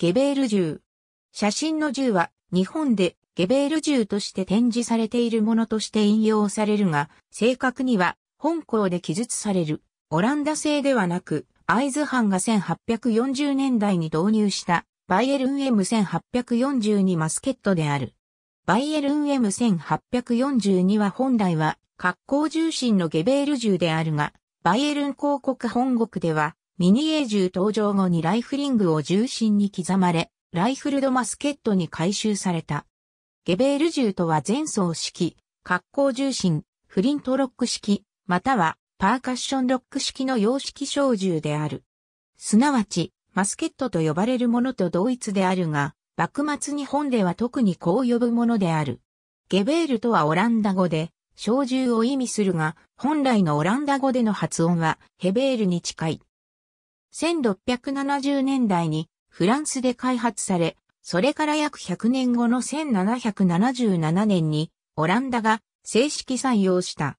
ゲベール銃。写真の銃は日本でゲベール銃として展示されているものとして引用されるが、正確には本校で記述されるオランダ製ではなく、アズハ藩が1840年代に導入したバイエルン M1842 マスケットである。バイエルン M1842 は本来は格好重心のゲベール銃であるが、バイエルン広告本国ではミニエーュ登場後にライフリングを重心に刻まれ、ライフルドマスケットに回収された。ゲベール銃とは前走式、格好重心、フリントロック式、またはパーカッションロック式の洋式小銃である。すなわち、マスケットと呼ばれるものと同一であるが、幕末日本では特にこう呼ぶものである。ゲベールとはオランダ語で、小銃を意味するが、本来のオランダ語での発音はヘベールに近い。1670年代にフランスで開発され、それから約100年後の1777年にオランダが正式採用した。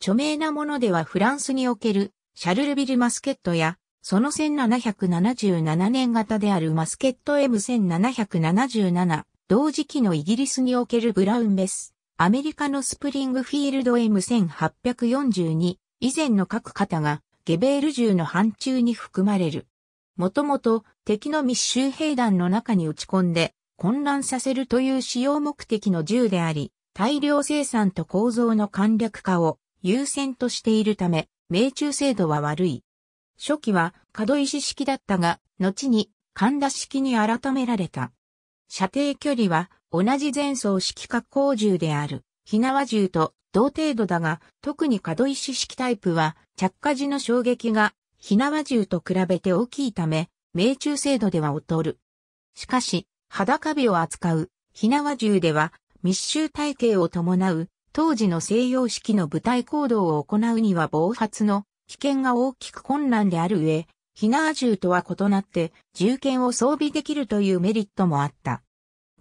著名なものではフランスにおけるシャルルビルマスケットや、その1777年型であるマスケット M1777、同時期のイギリスにおけるブラウンベス、アメリカのスプリングフィールド M1842、以前の各型がゲベール銃の範疇に含まれる。もともと敵の密集兵団の中に打ち込んで混乱させるという使用目的の銃であり、大量生産と構造の簡略化を優先としているため、命中精度は悪い。初期は角石式だったが、後に神田式に改められた。射程距離は同じ前走式加工銃である。火縄銃と同程度だが、特に可動石式タイプは着火時の衝撃が火縄銃と比べて大きいため、命中精度では劣る。しかし、裸火を扱う火縄銃では密集体系を伴う当時の西洋式の部隊行動を行うには暴発の危険が大きく困難である上、火縄銃とは異なって銃剣を装備できるというメリットもあった。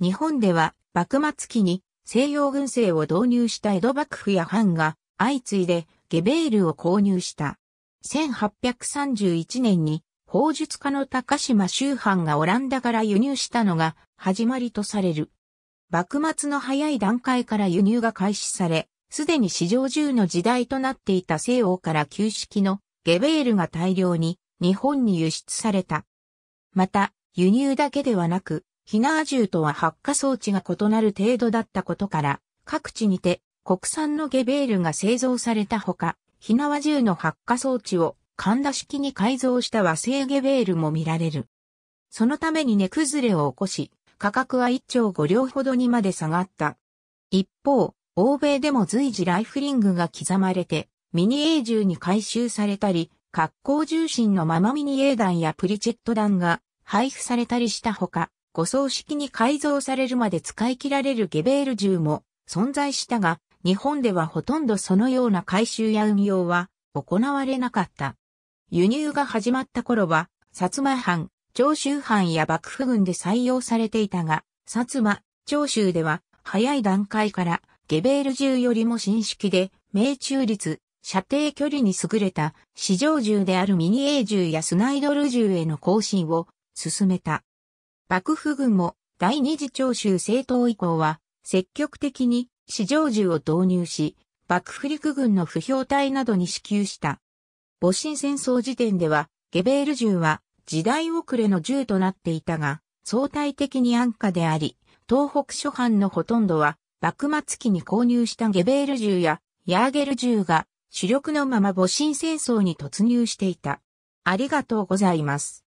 日本では幕末期に西洋軍政を導入した江戸幕府や藩が相次いでゲベールを購入した。1831年に法術家の高島周藩がオランダから輸入したのが始まりとされる。幕末の早い段階から輸入が開始され、すでに史上中の時代となっていた西欧から旧式のゲベールが大量に日本に輸出された。また、輸入だけではなく、火縄銃とは発火装置が異なる程度だったことから、各地にて国産のゲベールが製造されたほか、火縄銃の発火装置を神田式に改造した和製ゲベールも見られる。そのために値崩れを起こし、価格は1兆5両ほどにまで下がった。一方、欧米でも随時ライフリングが刻まれて、ミニ A 銃に回収されたり、格好重心のままミニ A 弾やプリチェット弾が配布されたりしたほか、5葬式に改造されるまで使い切られるゲベール銃も存在したが、日本ではほとんどそのような回収や運用は行われなかった。輸入が始まった頃は、薩摩藩、長州藩や幕府軍で採用されていたが、薩摩、長州では早い段階からゲベール銃よりも新式で命中率、射程距離に優れた市場銃であるミニ A 銃やスナイドル銃への更新を進めた。幕府軍も第二次長州政党以降は積極的に市場銃を導入し、幕府陸軍の不評隊などに支給した。戊辰戦争時点では、ゲベール銃は時代遅れの銃となっていたが、相対的に安価であり、東北諸藩のほとんどは、幕末期に購入したゲベール銃やヤーゲル銃が主力のまま戊辰戦争に突入していた。ありがとうございます。